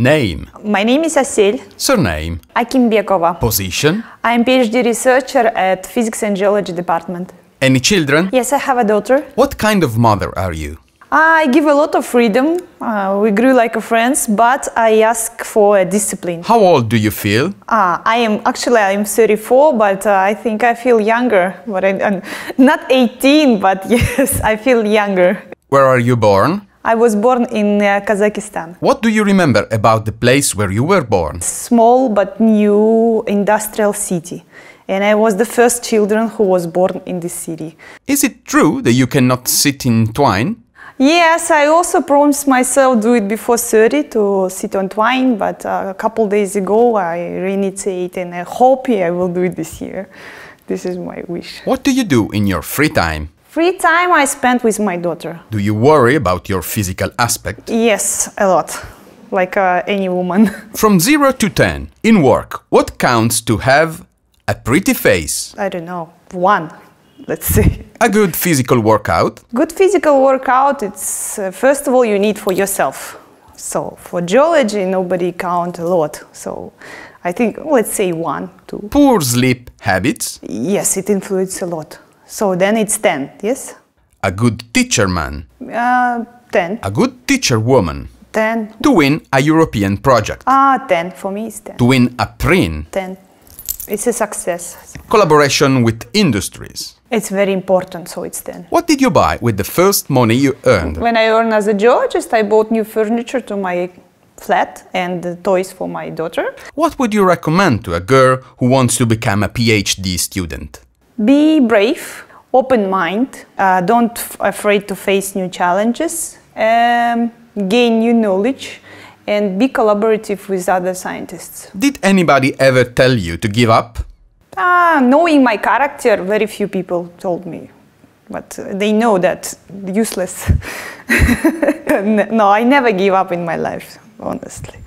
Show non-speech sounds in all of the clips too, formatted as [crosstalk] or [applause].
Name. My name is Asil. Surname. Akimbekova. Position. I am PhD researcher at Physics and Geology Department. Any children? Yes, I have a daughter. What kind of mother are you? I give a lot of freedom. Uh, we grew like friends, but I ask for a discipline. How old do you feel? Uh, I am actually I am 34, but uh, I think I feel younger. But I, am uh, not 18, but [laughs] yes, I feel younger. Where are you born? I was born in uh, Kazakhstan. What do you remember about the place where you were born? Small but new industrial city. And I was the first children who was born in this city. Is it true that you cannot sit in twine? Yes, I also promised myself do it before 30 to sit on twine, but uh, a couple days ago I reinitiated and I hope I will do it this year. This is my wish. What do you do in your free time? Free time I spend with my daughter. Do you worry about your physical aspect? Yes, a lot. Like uh, any woman. [laughs] From 0 to 10, in work, what counts to have a pretty face? I don't know. One, let's say. [laughs] A good physical workout? Good physical workout, it's uh, first of all you need for yourself. So for geology, nobody count a lot. So I think, let's say one, two. Poor sleep habits? Yes, it influences a lot. So then it's 10, yes? A good teacher man. Uh, 10. A good teacher woman. 10. To win a European project. Ah, 10. For me it's 10. To win a print. 10. It's a success. Collaboration with industries. It's very important, so it's 10. What did you buy with the first money you earned? When I earned as a geologist, I bought new furniture to my flat and toys for my daughter. What would you recommend to a girl who wants to become a PhD student? Be brave, open mind, uh, don't afraid to face new challenges, um, gain new knowledge, and be collaborative with other scientists. Did anybody ever tell you to give up? Uh, knowing my character, very few people told me. But uh, they know that useless. [laughs] no, I never give up in my life, honestly.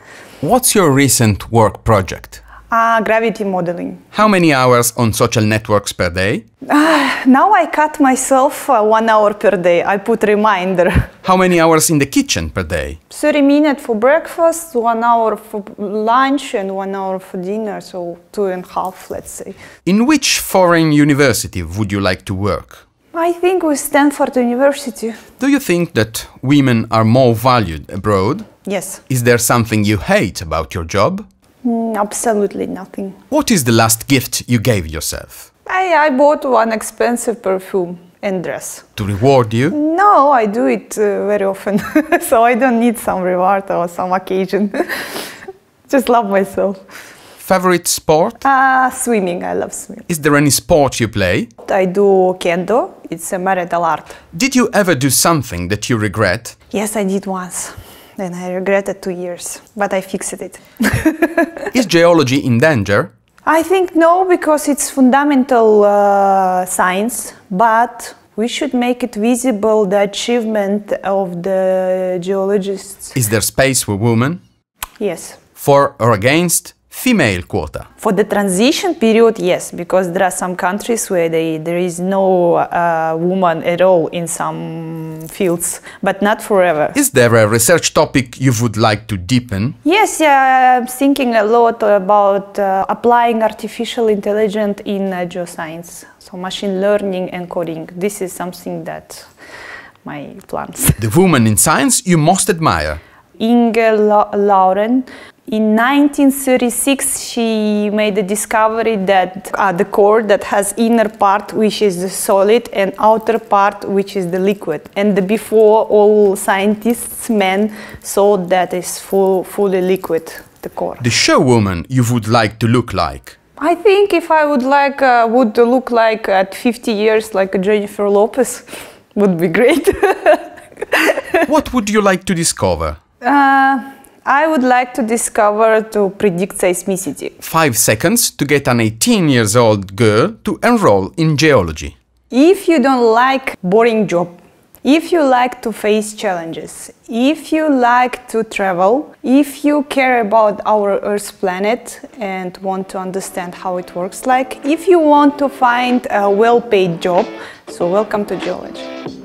What's your recent work project? Uh, gravity modeling. How many hours on social networks per day? Uh, now I cut myself uh, one hour per day. I put reminder. [laughs] How many hours in the kitchen per day? 30 minutes for breakfast, one hour for lunch, and one hour for dinner, so two and a half, let's say. In which foreign university would you like to work? I think with Stanford University. Do you think that women are more valued abroad? Yes. Is there something you hate about your job? Mm, absolutely nothing. What is the last gift you gave yourself? I, I bought one expensive perfume and dress. To reward you? No, I do it uh, very often. [laughs] so I don't need some reward or some occasion. [laughs] Just love myself. Favorite sport? Uh, swimming. I love swimming. Is there any sport you play? I do kendo. It's a martial art. Did you ever do something that you regret? Yes, I did once and I regretted two years, but I fixed it. [laughs] Is geology in danger? I think no, because it's fundamental uh, science, but we should make it visible the achievement of the geologists. Is there space for women? Yes. For or against female quota? For the transition period, yes, because there are some countries where they, there is no uh, woman at all in some fields, but not forever. Is there a research topic you would like to deepen? Yes, yeah, I'm thinking a lot about uh, applying artificial intelligence in uh, geoscience, so machine learning and coding. This is something that my plans. the woman in science you most admire? Inge La Lauren. In 1936, she made the discovery that uh, the core that has inner part, which is the solid, and outer part, which is the liquid. And before, all scientists, men, thought that is full, fully liquid, the core. The showwoman you would like to look like. I think if I would like, uh, would look like at 50 years, like Jennifer Lopez, [laughs] would be great. [laughs] what would you like to discover? Uh, I would like to discover to predict seismicity. Five seconds to get an 18 years old girl to enroll in geology. If you don't like boring job, if you like to face challenges, if you like to travel, if you care about our Earth's planet and want to understand how it works like, if you want to find a well-paid job, so welcome to geology.